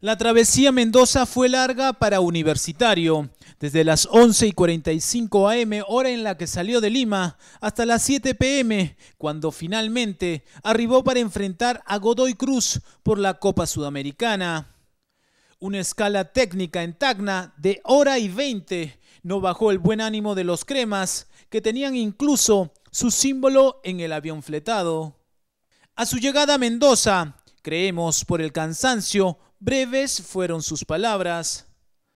La travesía Mendoza fue larga para Universitario, desde las 11 y 45 am, hora en la que salió de Lima, hasta las 7 pm, cuando finalmente arribó para enfrentar a Godoy Cruz por la Copa Sudamericana. Una escala técnica en Tacna de hora y 20 no bajó el buen ánimo de los cremas, que tenían incluso su símbolo en el avión fletado. A su llegada a Mendoza, Creemos por el cansancio, breves fueron sus palabras.